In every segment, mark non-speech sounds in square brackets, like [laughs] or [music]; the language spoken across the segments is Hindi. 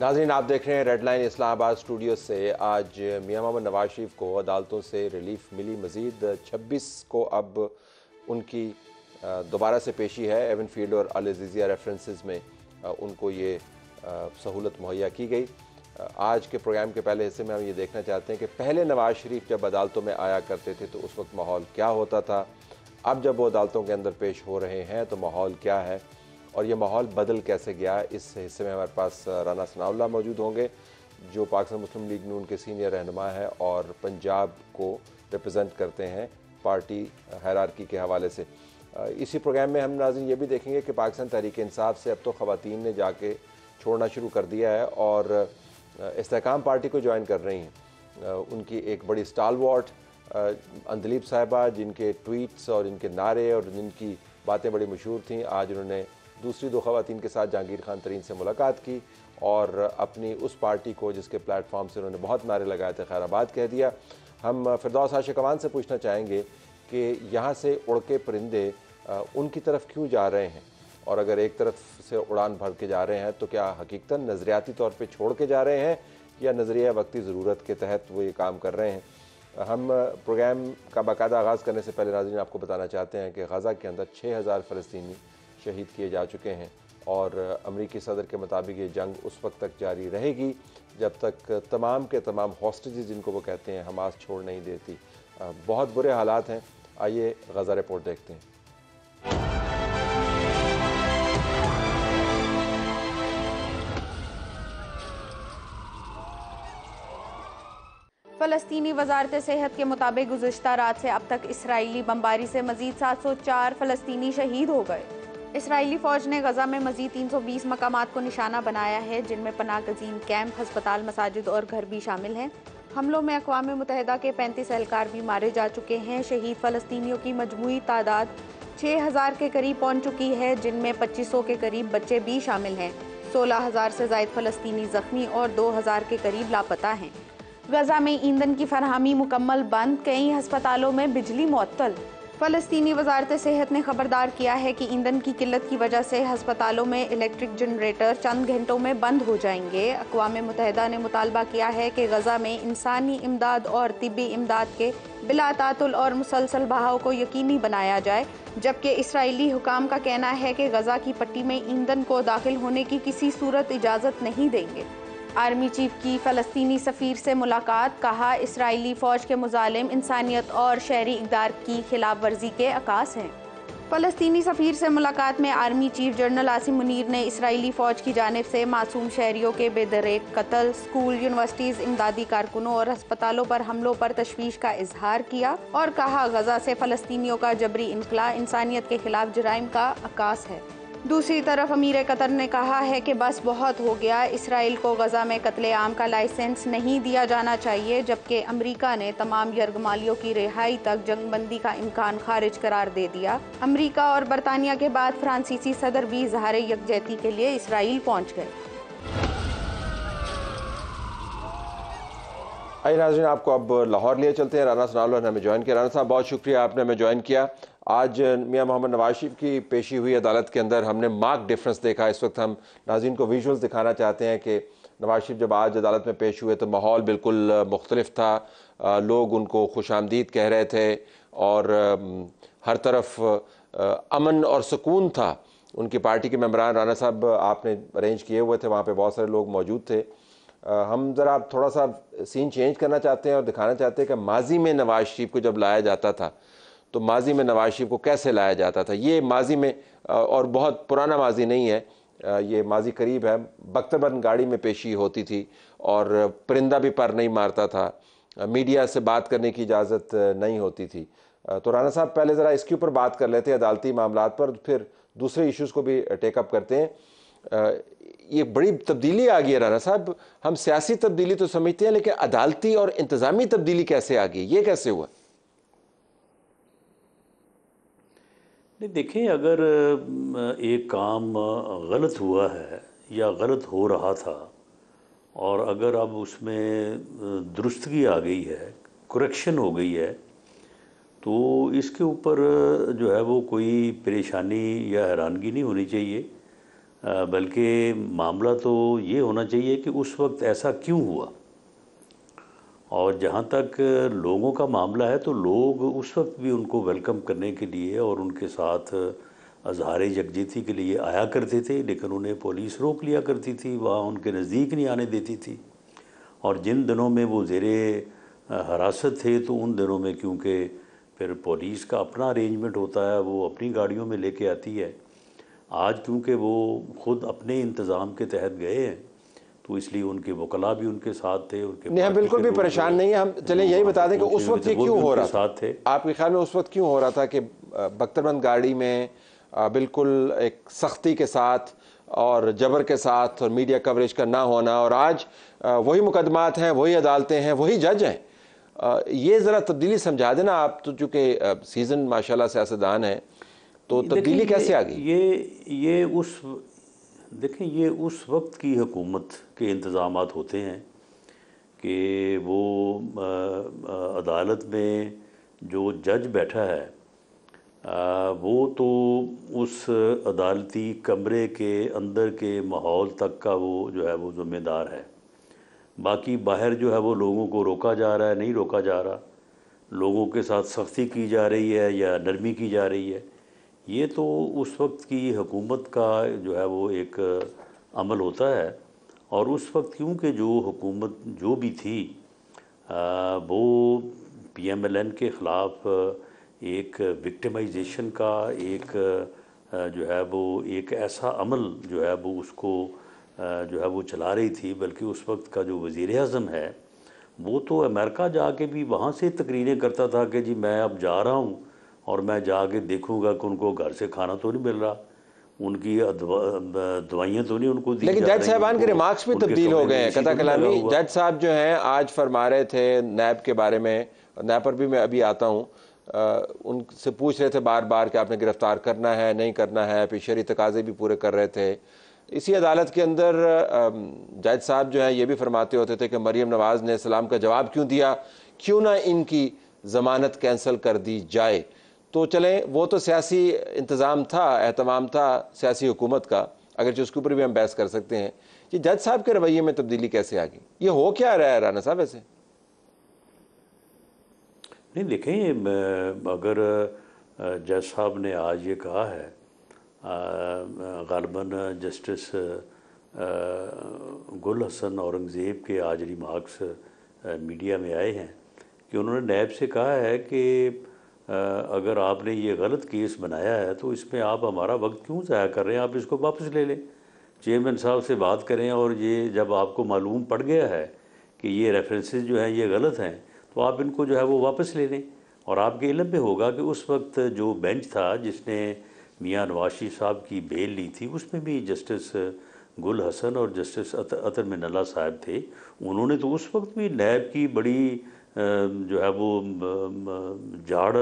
नाजरीन आप देख रहे हैं रेड लाइन इस्लामाबाद स्टूडियो से आज मियाँ मोहम्मद नवाज शरीफ को अदालतों से रिलीफ मिली मज़ीद छब्बीस को अब उनकी दोबारा से पेशी है एवन फील्ड और अलजीज़िया रेफरेंसेस में उनको ये सहूलत मुहैया की गई आज के प्रोग्राम के पहले हिस्से में हम ये देखना चाहते हैं कि पहले नवाज शरीफ जब अदालतों में आया करते थे तो उस वक्त माहौल क्या होता था अब जब वो अदालतों के अंदर पेश हो रहे हैं तो माहौल क्या है और ये माहौल बदल कैसे गया इस हिस्से में हमारे पास राना सनाउल्ला मौजूद होंगे जो पाकिस्तान मुस्लिम लीग नून के सीनियर रहनमा है और पंजाब को रिप्रजेंट करते हैं पार्टी हैरारकी के हवाले से इसी प्रोग्राम में हम नाजिन ये भी देखेंगे कि पाकिस्तान तहरीक इंसाफ से अब तो ख़वातीन ने जाके छोड़ना शुरू कर दिया है और इसकाम पार्टी को ज्वाइन कर रही हैं उनकी एक बड़ी स्टाल वॉट अंदलीप साहिबा जिनके ट्वीट्स और इनके नारे और जिनकी बातें बड़ी मशहूर थी आज उन्होंने दूसरी दो खातन के साथ जहांगीर खान तरीन से मुलाकात की और अपनी उस पार्टी को जिसके प्लेटफॉर्म से उन्होंने बहुत नारे लगाए थे खैराबाद कह दिया हम फिरदौस आशे कमान से पूछना चाहेंगे कि यहाँ से उड़ के परिंदे उनकी तरफ क्यों जा रहे हैं और अगर एक तरफ से उड़ान भर के जा रहे हैं तो क्या हकीकता नज़रियाती तौर पर छोड़ के जा रहे हैं या नज़रिया वक्ती ज़रूरत के तहत वो ये काम कर रहे हैं हम प्रोग्राम का बाकायदा आगाज़ करने से पहले नाजीन आपको बताना चाहते हैं कि गज़ा के अंदर छः हज़ार फ़लस्तनी शहीद किए जा चुके हैं और अमरीकी सदर के मुताबिक ये जंग उस वक्त तक जारी रहेगी जब तक तमाम के तमाम हॉस्टेज जिनको वो कहते हैं हमास छोड़ नहीं देती बहुत बुरे हालात हैं आइए गज़ा रिपोर्ट देखते हैं फ़लस्तनी वजारत सेहत के मुताबिक गुजशत रात से अब तक इसराइली बमबारी से मजीद सात सौ चार फ़लस्तनी शहीद हो गए इसराइली फौज ने गजा में मजीद 320 मकाम को निशाना बनाया है जिनमें पनाह गजीम कैंप हस्पताल मसाजिद और घर भी शामिल हैं हमलों में अकवा मुतहदा के 35 एहलकार भी मारे जा चुके हैं शहीद फ़लस्तियों की मजमू तादाद 6000 के करीब पहुंच चुकी है जिनमें 2500 के करीब बच्चे भी शामिल हैं 16000 से जायद फ़लस्तनी ज़ख्मी और 2000 के करीब लापता हैं गजा में ईंधन की फरहमी मुकम्मल बंद कई हस्पतालों में बिजली मअतल फ़लस्तनी वजारत सेहत ने खबरदार किया है कि ईंधन की किल्लत की वजह से हस्पतालों में इलेक्ट्रिक जनरेटर चंद घंटों में बंद हो जाएंगे अकवा मुतहदा ने मुतालबा किया है कि गजा में इंसानी इमदाद और तबी इमदाद के बिलातातुल और मुसलसल बहाव को यकीनी बनाया जाए जबकि इसराइली हुकाम का कहना है कि गजा की पट्टी में ईंधन को दाखिल होने की किसी सूरत इजाज़त नहीं देंगे आर्मी चीफ की फ़लस्तनी सफ़ीर से मुलाकात कहा इसराइली फ़ौज के मुजालिम इंसानियत और शहरी इकदार की खिलाफ वर्जी के अकास हैं फ़लस्तनी सफ़ीर से मुलाकात में army chief general Asim Munir ने इसराइली फ़ौज की जानब से मासूम शहरीों के बेदरे कत्ल स्कूल यूनिवर्सिटीज़ इमदादी कारकुनों और अस्पतालों पर हमलों पर तशवीश का इजहार किया और कहा गजा से फलस्तियों का जबरी इनखला इंसानियत के खिलाफ जराइम का अकास है दूसरी तरफ अमीर कतर ने कहा है कि बस बहुत हो गया इसराइल को गजा में आम का लाइसेंस नहीं दिया जाना चाहिए जबकि अमेरिका ने तमाम यर्गमालियों की रिहाई तक जंगबंदी का इम्कान खारिज करार दे दिया अमेरिका और बरतानिया के बाद फ्रांसीसी सदर भी इजहार यकजहती के लिए इसराइल पहुंच गए आइए नाजरीन आपको अब लाहौर लिए चलते हैं राना सनाल ने हमें ज्वाइन किया राना साहब बहुत शुक्रिया आपने हमें ज्वाइन किया आज मियाँ मोहम्मद नवाज शरीफ की पेशी हुई अदालत के अंदर हमने मार्क डिफरेंस देखा इस वक्त हम नाजीन को विजुअल्स दिखाना चाहते हैं कि नवाज शरीफ जब आज अदालत में पेश हुए तो माहौल बिल्कुल मुख्तलफ था लोग उनको खुश आमदीद कह रहे थे और हर तरफ अमन और सुकून था उनकी पार्टी के मेम्बरान राना साहब आपने अरेंज किए हुए थे वहाँ पर बहुत सारे लोग मौजूद थे हम ज़रा थोड़ा सा सीन चेंज करना चाहते हैं और दिखाना चाहते हैं कि माजी में नवाज शरीफ को जब लाया जाता था तो माजी में नवाज शरीफ को कैसे लाया जाता था ये माजी में और बहुत पुराना माजी नहीं है ये माजी करीब है बख्तरबंद गाड़ी में पेशी होती थी और परिंदा भी पर नहीं मारता था मीडिया से बात करने की इजाज़त नहीं होती थी तो राना साहब पहले ज़रा इसके ऊपर बात कर लेते हैं अदालती मामला पर फिर दूसरे इश्यूज़ को भी टेकअप करते हैं ये बड़ी तब्दीली आ गई है राना साहब हम सियासी तब्दीली तो समझते हैं लेकिन अदालती और इंतज़ामी तब्दीली कैसे आ गई ये कैसे हुआ नहीं देखें अगर एक काम गलत हुआ है या गलत हो रहा था और अगर अब उसमें दुरुस्तगी आ गई है करेक्शन हो गई है तो इसके ऊपर जो है वो कोई परेशानी या हैरानगी नहीं होनी चाहिए बल्कि मामला तो ये होना चाहिए कि उस वक्त ऐसा क्यों हुआ और जहाँ तक लोगों का मामला है तो लोग उस वक्त भी उनको वेलकम करने के लिए और उनके साथ अजहार यकजहती के लिए आया करते थे लेकिन उन्हें पुलिस रोक लिया करती थी वहाँ उनके नज़दीक नहीं आने देती थी और जिन दिनों में वो जेर हरासत थे तो उन दिनों में क्योंकि फिर पुलिस का अपना अरेंजमेंट होता है वो अपनी गाड़ियों में लेके आती है आज क्योंकि वो खुद अपने इंतज़ाम के तहत गए हैं तो इसलिए उनके वकला भी उनके साथ थे उनके नहीं हम बिल्कुल भी परेशान नहीं है हम चले यही बता दें कि उस वक्त ये क्यों हो रहा साथ थे आपके ख्याल में उस वक्त क्यों हो रहा था कि बख्तरबंद गाड़ी में बिल्कुल एक सख्ती के साथ और जबर के साथ और मीडिया कवरेज का ना होना और आज वही मुकदमात हैं वही अदालतें हैं वही जज हैं ये ज़रा तब्दीली समझा देना आप तो चूँकि सीज़न माशाल्लाह सियासतदान हैं तो तब्दीली कैसे आ गई ये ये उस देखें ये उस वक्त की हुकूमत के इंतज़ाम होते हैं कि वो आ, आ, अदालत में जो जज बैठा है आ, वो तो उस अदालती कमरे के अंदर के माहौल तक का वो जो है वो ज़िम्मेदार है बाकी बाहर जो है वो लोगों को रोका जा रहा है नहीं रोका जा रहा लोगों के साथ सख्ती की जा रही है या नरमी की जा रही है ये तो उस वक्त की हुकूमत का जो है वो एक अमल होता है और उस वक्त क्योंकि जो हुकूमत जो भी थी आ, वो पी एम एल एन के ख़िलाफ़ एक विक्टिमाइजेशन का एक जो है वो एक ऐसा अमल जो है वो उसको जो है वो चला रही थी बल्कि उस वक्त का जो वज़ी अजम है वो तो अमेरिका जा के भी वहाँ से तकरीरें करता था कि जी मैं अब जा रहा हूँ और मैं जाके देखूंगा कि उनको घर से खाना तो नहीं मिल रहा उनकी दवाइयाँ तो नहीं उनको दी लेकिन जज साहबान के रिमार्क्स भी तब्दील हो गए कथा कलामी जज साहब जो हैं आज फरमा रहे थे नैब के बारे में नैब पर भी मैं अभी आता हूँ उनसे पूछ रहे थे बार बार कि आपने गिरफ्तार करना है नहीं करना है फिर तकाजे भी पूरे कर रहे थे इसी अदालत के अंदर जज साहब जो हैं ये भी फरमाते होते थे कि मरीम नवाज़ ने सलाम का जवाब क्यों दिया क्यों ना इनकी ज़मानत कैंसिल कर दी जाए तो चलें वो तो सियासी इंतज़ाम था अहतमाम था सियासी हुकूमत का अगरचे उसके ऊपर भी हम बहस कर सकते हैं कि जज साहब के रवैये में तब्दीली कैसे आ गई ये हो क्या रहा है राना साहब ऐसे नहीं देखें अगर जज साहब ने आज ये कहा है गालबन जस्टिस गुल हसन औरंगज़ेब के आज रिमार्क्स मीडिया में आए हैं कि उन्होंने नैब से कहा है कि अगर आपने ये गलत केस बनाया है तो इसमें आप हमारा वक्त क्यों ज़ाया कर रहे हैं आप इसको वापस ले लें चेयरमैन साहब से बात करें और ये जब आपको मालूम पड़ गया है कि ये रेफरेंसेस जो हैं ये गलत हैं तो आप इनको जो है वो वापस ले लें और आपके इलम पर होगा कि उस वक्त जो बेंच था जिसने मियाँ नवाशी साहब की बेल ली थी उसमें भी जस्टिस गुल हसन और जस्टिस अतर मिनला साहब थे उन्होंने तो उस वक्त भी नैब की बड़ी जो है वो झाड़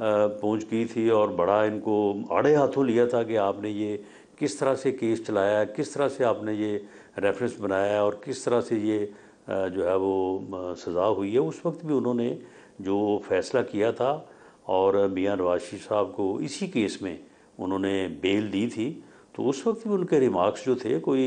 पहुंच की थी और बड़ा इनको आड़े हाथों लिया था कि आपने ये किस तरह से केस चलाया किस तरह से आपने ये रेफरेंस बनाया और किस तरह से ये जो है वो सज़ा हुई है उस वक्त भी उन्होंने जो फैसला किया था और मियाँ नवाशी साहब को इसी केस में उन्होंने बेल दी थी तो उस वक्त भी उनके रिमार्क्स जो थे कोई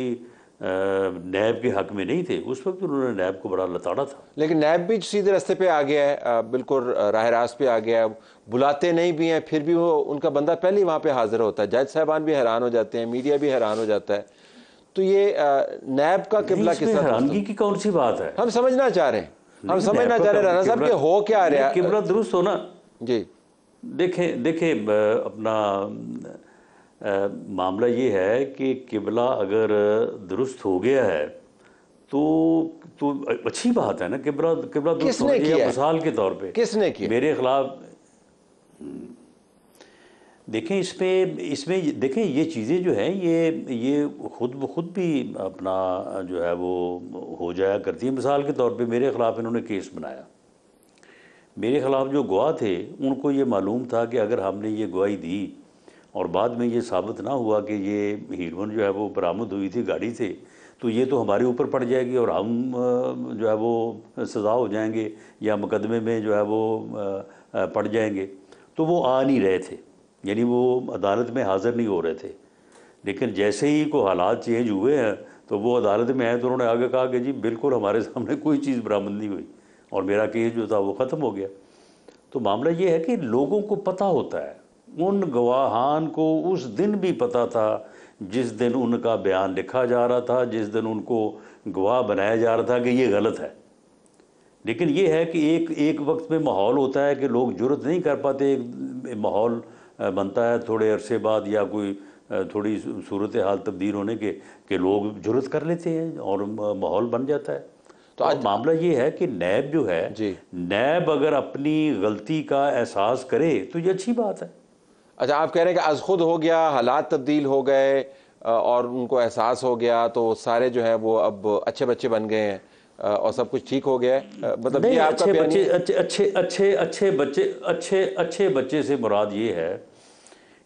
नैब के हक में नहीं थे उस वक्त उन्होंने नैब को बड़ा लताड़ा था लेकिन नैब भी सीधे रास्ते पे आ गया है बिल्कुल राह रास पे आ गया है बुलाते नहीं भी हैं फिर भी वो उनका बंदा पहले ही वहाँ पे हाजिर होता है जज साहबान भी हैरान हो जाते हैं मीडिया भी हैरान हो जाता है तो ये नैब का किबला किस हैरानगी की कौन सी बात है हम समझना चाह रहे हैं हम समझना चाह रहे हैं तो राना साहब के हो क्या रहा है किबला दुरुस्त होना जी देखें देखें अपना मामला ये है कि किबला अगर दुरुस्त हो गया है तो तो अच्छी बात है ना किबला किबला दुरुस्त हो गया मिसाल के तौर पे किसने किया मेरे खिलाफ हम्म, देखें इसमें इसमें देखें ये चीज़ें जो हैं ये ये खुद ब खुद भी अपना जो है वो हो जाया करती है मिसाल के तौर पे मेरे ख़िलाफ़ इन्होंने केस बनाया मेरे ख़िलाफ़ जो गवाह थे उनको ये मालूम था कि अगर हमने ये गवाही दी और बाद में ये साबित ना हुआ कि ये हीरोइन जो है वो बरामद हुई थी गाड़ी से तो ये तो हमारे ऊपर पड़ जाएगी और हम जो है वो सज़ा हो जाएंगे या मुकदमे में जो है वो पड़ जाएंगे तो वो आ नहीं रहे थे यानी वो अदालत में हाज़िर नहीं हो रहे थे लेकिन जैसे ही को हालात चेंज हुए हैं तो वो अदालत में आए तो उन्होंने आगे कहा कि जी बिल्कुल हमारे सामने कोई चीज़ बरामद नहीं हुई और मेरा केस जो था वो ख़त्म हो गया तो मामला ये है कि लोगों को पता होता है उन गवाहान को उस दिन भी पता था जिस दिन उनका बयान लिखा जा रहा था जिस दिन उनको गवाह बनाया जा रहा था कि ये गलत है लेकिन ये है कि एक एक वक्त में माहौल होता है कि लोग जरूरत नहीं कर पाते एक माहौल बनता है थोड़े अरसे बाद या कोई थोड़ी सूरत हाल तब्दील होने के कि लोग जरूरत कर लेते हैं और माहौल बन जाता है तो आज मामला ये है कि नैब जो है नैब अगर अपनी गलती का एहसास करे तो ये अच्छी बात है अच्छा आप कह रहे हैं कि आज खुद हो गया हालात तब्दील हो गए और उनको एहसास हो गया तो सारे जो है वो अब अच्छे बच्चे बन गए हैं और सब कुछ ठीक हो गया है मतलब ये आपका अच्छे बच्चे अच्छे अच्छे अच्छे अच्छे बच्चे अच्छे अच्छे बच्चे से मुराद ये है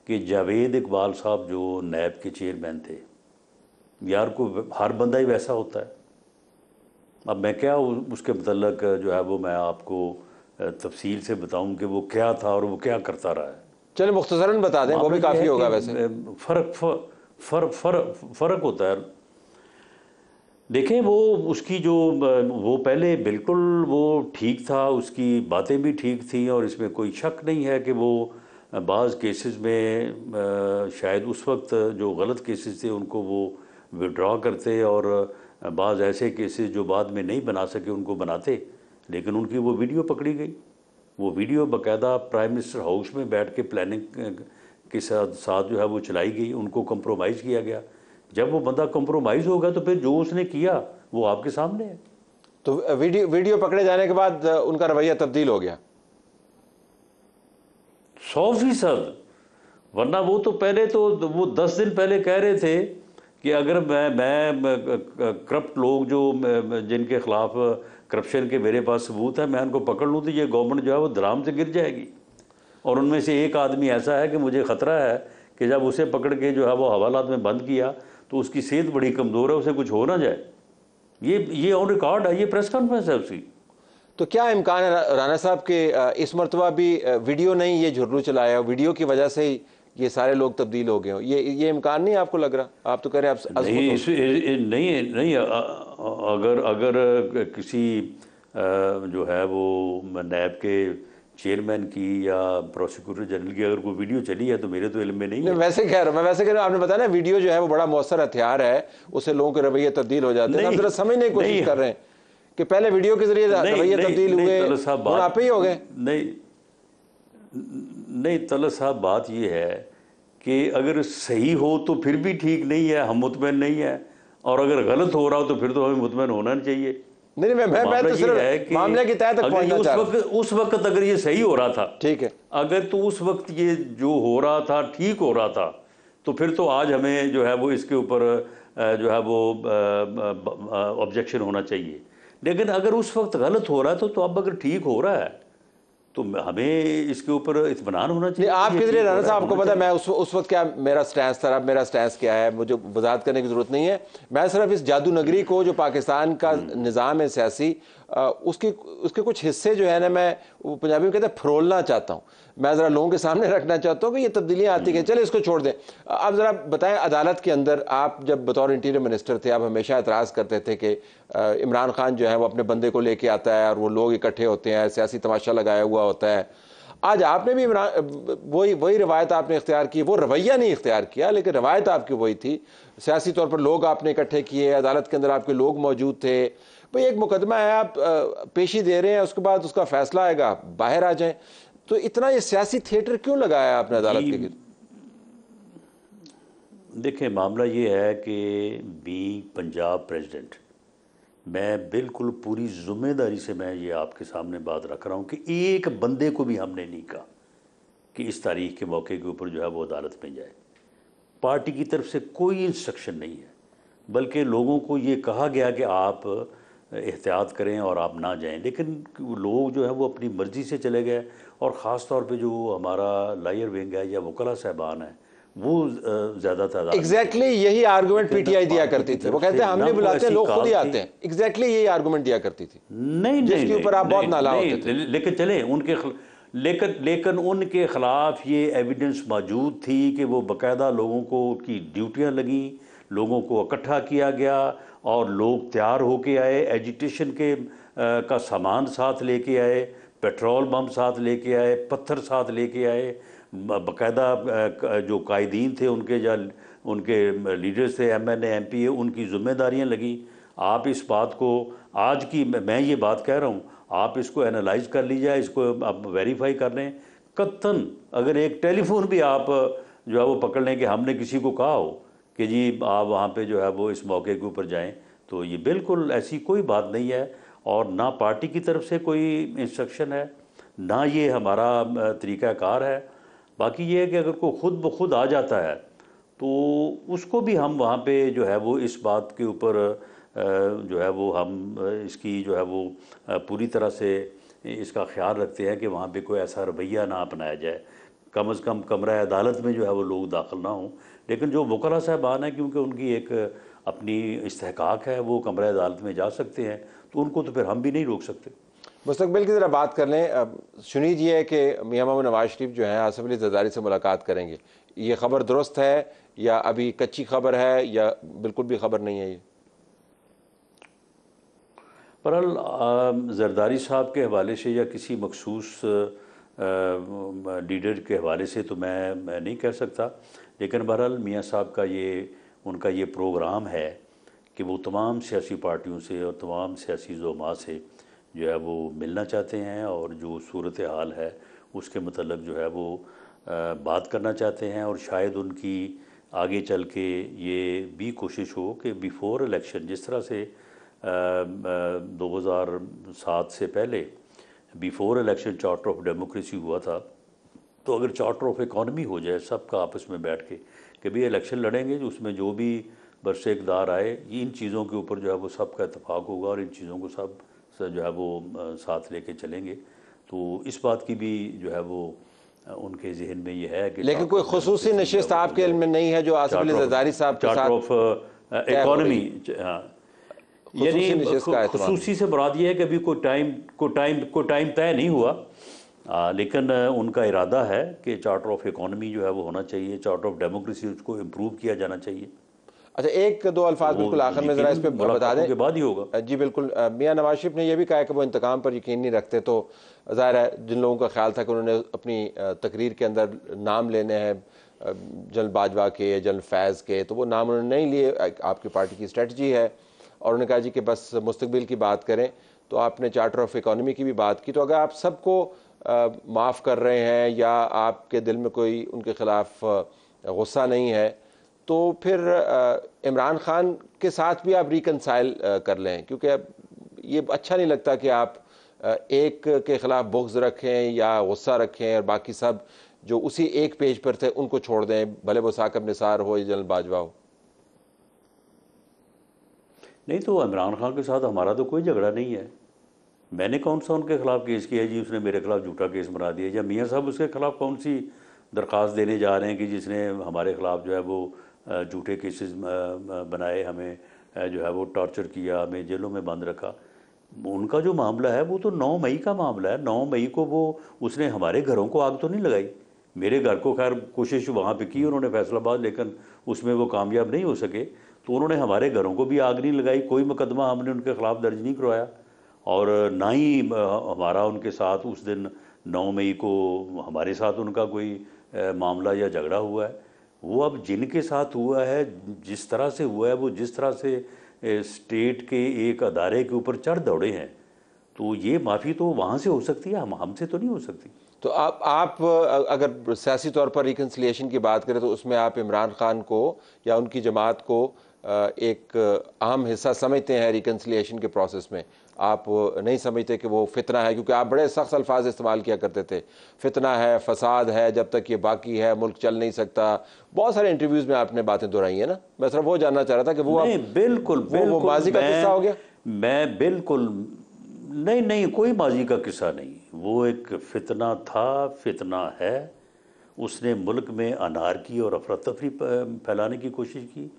कि जावेद इकबाल साहब जो नैब के चेयरमैन थे यार को हर बंदा ही वैसा होता है अब मैं क्या उसके मतलब जो है वो मैं आपको तफसील से बताऊं कि वो क्या था और वो क्या करता रहा है चले मुख्तसरन बता दें वो भी काफ़ी होगा वैसे फ़र्क फ़र्क फ़र्क फ़र्क होता है देखें वो उसकी जो वो पहले बिल्कुल वो ठीक था उसकी बातें भी ठीक थी और इसमें कोई शक नहीं है कि वो बाज़ केसेस में शायद उस वक्त जो गलत केसेस थे उनको वो विड्रॉ करते और बाज़ ऐसे केसेस जो बाद में नहीं बना सके उनको बनाते लेकिन उनकी वो वीडियो पकड़ी गई वो वीडियो बकायदा प्राइम मिनिस्टर हाउस में बैठ के प्लानिंग के साथ साथ जो है वो चलाई गई उनको कंप्रोमाइज़ किया गया जब वो बंदा कंप्रोमाइज़ होगा तो फिर जो उसने किया वो आपके सामने है तो वीडियो वीडियो पकड़े जाने के बाद उनका रवैया तब्दील हो गया सौ फीसद वरना वो तो पहले तो वो दस दिन पहले कह रहे थे कि अगर मैं मैं करप्ट लोग जो जिनके ख़िलाफ़ करप्शन के मेरे पास सबूत है मैं उनको पकड़ लूँ तो ये गवर्नमेंट जो है वो धराम से गिर जाएगी और उनमें से एक आदमी ऐसा है कि मुझे ख़तरा है कि जब उसे पकड़ के जो है वो हवालात में बंद किया तो उसकी सेहत बड़ी कमज़ोर है उसे कुछ हो ना जाए ये ये ऑन रिकॉर्ड है ये प्रेस कॉन्फ्रेंस है उसकी तो क्या इम्कान है राना साहब के इस मरतबा भी वीडियो नहीं ये झुरलू चलाया वीडियो की वजह से ही ये सारे लोग तब्दील हो गए हो ये ये इम्कान नहीं आपको लग रहा आप तो कह रहे आप नहीं इस, नहीं नहीं अगर अगर किसी जो है वो नैब के चेयरमैन की या प्रोसिक्यूटर जनरल की अगर कोई वीडियो चली है तो मेरे तो इलम में नहीं, नहीं है वैसे कह रहा हूँ मैं वैसे कह रहा हूँ आपने बताया ना वीडियो जो है वो बड़ा मौसर हथियार है उससे लोगों के रवैये तब्दील हो जाते हैं जरा समझने की कोशिश कर रहे हैं कि पहले वीडियो के जरिए रवैये तब्दील हुए आप ही हो गए नहीं नहीं तलत साहब बात यह है कि अगर सही हो तो फिर भी ठीक नहीं है हम मुतमिन नहीं है और अगर गलत हो रहा हो तो फिर तो हमें मुतमिन होना नहीं चाहिए नहीं नहीं मैं मैं तो सिर्फ मामले की तय तक उस वक्त उस वक्त अगर ये सही हो रहा था ठीक है अगर तो उस वक्त ये जो हो रहा था ठीक हो रहा था तो फिर तो आज हमें जो है वो इसके ऊपर जो है वो ऑब्जेक्शन होना चाहिए लेकिन अगर उस वक्त गलत हो रहा है तो, तो अब अगर ठीक हो रहा है तो हमें इसके ऊपर इतमान होना चाहिए आप किस राना साहब आपको पता है मैं उस उस वक्त क्या मेरा स्टैंड था मेरा स्टैंड क्या है मुझे वजात करने की जरूरत नहीं है मैं सिर्फ इस जादू नगरी को जो पाकिस्तान का हम्म। निज़ाम है सियासी उसकी उसके कुछ हिस्से जो है ना मैं पंजाबी में कहते हैं फरोलना चाहता हूँ मैं ज़रा लोगों के सामने [laughs] रखना चाहता हूँ कि ये तब्दीलियाँ आती गई हम्म। चले इसको छोड़ दें आप ज़रा बताएं अदालत के अंदर आप जब बतौर इंटीरियर मिनिस्टर थे आप हमेशा एतराज़ करते थे कि इमरान खान जो है वो अपने बंदे को लेके आता है और वो लोग इकट्ठे होते हैं सियासी तमाशा लगाया हुआ होता है आज आपने भी इमरान वही वही रवायत आपने इख्तियार की वो रवैया नहीं इख्तियार किया लेकिन रवायत आपकी वही थी सियासी तौर पर लोग आपने इकट्ठे किए अदालत के अंदर आपके लोग मौजूद थे भाई एक मुकदमा है आप पेशी दे रहे हैं उसके बाद उसका फैसला आएगा बाहर आ जाए तो इतना ये सियासी थिएटर क्यों लगाया आपने अदालत के गिर देखिए मामला ये है कि बी पंजाब प्रेसिडेंट मैं बिल्कुल पूरी जिम्मेदारी से मैं ये आपके सामने बात रख रहा हूँ कि एक बंदे को भी हमने नहीं कहा कि इस तारीख के मौके के ऊपर जो है वो अदालत में जाए पार्टी की तरफ से कोई इंस्ट्रक्शन नहीं है बल्कि लोगों को ये कहा गया कि आप एहतियात करें और आप ना जाएं लेकिन लोग जो है वो अपनी मर्ज़ी से चले गए और ख़ास तौर पे जो हमारा लायर विंग है या वकला साहबान है वो ज़्यादा तादाद एग्जैक्टली exactly यही आर्गूमेंट पीटीआई दिया करती थी वो कहते हैं हम नहीं बुलाते हैं लोग खुद ही आते हैं एग्जैक्टली यही आर्गूमेंट दिया करती थी नहीं जिसके ऊपर आप बहुत नाला होते थे लेकिन चले उनके लेकिन लेकिन उनके ख़िलाफ़ ये एविडेंस मौजूद थी कि वो बाकायदा लोगों को की ड्यूटियाँ लगें लोगों को इकट्ठा किया गया और लोग तैयार होके आए एजिटेशन के आ, का सामान साथ लेके आए पेट्रोल बम साथ लेके आए पत्थर साथ लेके आए बकायदा जो कायदीन थे उनके या उनके लीडर्स थे M N M P A उनकी जिम्मेदारियाँ लगी आप इस बात को आज की मैं ये बात कह रहा हूँ आप इसको एनालाइज कर लीजिए इसको आप वेरीफाई कर लें कत्थन अगर एक टेलीफोन भी आप जो है वो पकड़ लें कि हमने किसी को कहा हो कि जी आप वहाँ पे जो है वो इस मौके के ऊपर जाएं तो ये बिल्कुल ऐसी कोई बात नहीं है और ना पार्टी की तरफ से कोई इंस्ट्रक्शन है ना ये हमारा तरीक़ाकार है बाकी ये है कि अगर कोई ख़ुद ब खुद आ जाता है तो उसको भी हम वहाँ पे जो है वो इस बात के ऊपर जो है वो हम इसकी जो है वो पूरी तरह से इसका ख्याल रखते हैं कि वहाँ पे कोई ऐसा रवैया ना अपनाया जाए कम अज़ कम कमरा अदालत में जो है वो लोग दाखिल ना हों लेकिन जो वकरा साहबान हैं क्योंकि उनकी एक अपनी इस्तेकाक है वो कमरे अदालत में जा सकते हैं तो उनको तो फिर हम भी नहीं रोक सकते मुस्तबिल की ज़रा बात कर लें सुनी जी है कि मियाँ नवाज शरीफ जो हैं आसफ अली जदारी से मुलाकात करेंगे ये खबर दुरुस्त है या अभी कच्ची खबर है या बिल्कुल भी खबर नहीं है ये पर जरदारी साहब के हवाले से या किसी मखसूस लीडर के हवाले से तो मैं मैं नहीं कह सकता लेकिन बहरहाल मियाँ साहब का ये उनका ये प्रोग्राम है कि वो तमाम सियासी पार्टियों से और तमाम सियासी जुमा से जो है वो मिलना चाहते हैं और जो सूरत हाल है उसके मतलब जो है वो बात करना चाहते हैं और शायद उनकी आगे चल के ये भी कोशिश हो कि बिफ़ोर इलेक्शन जिस तरह से दो हज़ार सात से पहले before election charter of democracy हुआ था तो अगर चार्टर ऑफ इकॉनमी हो जाए सबका आपस में बैठ के कि भाई इलेक्शन लड़ेंगे जो उसमें जो भी बरसे इकदार आए इन चीज़ों के ऊपर जो है वो सब का इतफाक़ होगा और इन चीज़ों को सब जो है वो साथ लेके चलेंगे तो इस बात की भी जो है वो उनके जहन में ये है कि लेकिन कोई खसूस नशस्त आपके इल्म में नहीं है जो आसफ जदारी साहब चार्टर ऑफ इकॉनमी हाँ। यानी खसूसी से मुराद ये है कि अभी कोई टाइम को टाइम को टाइम तय नहीं हुआ आ, लेकिन उनका इरादा है कि चार्टर ऑफ इकोनॉमी जो है वो होना चाहिए चार्टर ऑफ डेमोक्रेसी उसको इम्प्रूव किया जाना चाहिए अच्छा एक दो अल्फाज बिल्कुल आखिर में ज़रा इस पर बता दें के बाद ही होगा जी बिल्कुल मियाँ नवाज शरीफ ने यह भी कहा कि वो इंतकाम पर यकीन नहीं रखते तो ज़ाहिर है जिन लोगों का ख्याल था कि उन्होंने अपनी तकरीर के अंदर नाम लेने हैं जनरल बाजवा के जनरल फैज़ के तो वो नाम उन्होंने नहीं लिए आपकी पार्टी की स्ट्रेटजी है और उन्होंने कहा जी कि बस मुस्तबिल की बात करें तो आपने चार्टर ऑफ इकोनॉमी की भी बात की तो अगर आप सबको माफ़ कर रहे हैं या आपके दिल में कोई उनके ख़िलाफ़ गुस्सा नहीं है तो फिर इमरान ख़ान के साथ भी आप रिकनसाइल कर लें क्योंकि अब ये अच्छा नहीं लगता कि आप एक के ख़िलाफ़ बुग्ज रखें या गुस्सा रखें और बाकी सब जो उसी एक पेज पर थे उनको छोड़ दें भले वो साकब निसार हो या जनरल बाजवा हो नहीं तो इमरान खान के साथ हमारा तो कोई झगड़ा नहीं है मैंने कौन सा उनके खिलाफ केस किया जी उसने मेरे खिलाफ झूठा केस बना दिया या मियाँ साहब उसके खिलाफ कौन सी दरख्वास्त देने जा रहे हैं कि जिसने हमारे खिलाफ जो है वो झूठे केसेस बनाए हमें जो है वो टॉर्चर किया हमें जेलों में बंद रखा उनका जो मामला है वो तो 9 मई का मामला है 9 मई को वो उसने हमारे घरों को आग तो नहीं लगाई मेरे घर को खैर कोशिश वहाँ पे की उन्होंने फैसलाबाद लेकिन उसमें वो कामयाब नहीं हो सके तो उन्होंने हमारे घरों को भी आग नहीं लगाई कोई मुकदमा हमने उनके खिलाफ दर्ज नहीं करवाया और ना ही हमारा उनके साथ उस दिन नौ मई को हमारे साथ उनका कोई मामला या झगड़ा हुआ है वो अब जिनके साथ हुआ है जिस तरह से हुआ है वो जिस तरह से स्टेट के एक अदारे के ऊपर चढ़ दौड़े हैं तो ये माफ़ी तो वहाँ से हो सकती है हम हमसे तो नहीं हो सकती तो आप आप अगर सियासी तौर पर रिकन्सिलियेशन की बात करें तो उसमें आप इमरान खान को या उनकी जमात को एक अहम हिस्सा समझते हैं रिकन्सिलेशन के प्रोसेस में आप नहीं समझते कि वो फितना है क्योंकि आप बड़े सख्त अल्फाज इस्तेमाल किया करते थे फितना है फसाद है जब तक ये बाकी है मुल्क चल नहीं सकता बहुत सारे इंटरव्यूज़ में आपने बातें दोहराई हैं ना मैं सिर्फ वो जानना चाह रहा था कि वो नहीं, बिल्कुल वो, वो माजी का किस्सा हो गया मैं बिल्कुल नहीं नहीं कोई माजी का किस्सा नहीं वो एक फितना था फितना है उसने मुल्क में अनारकी और अफरा तफरी फैलाने की कोशिश की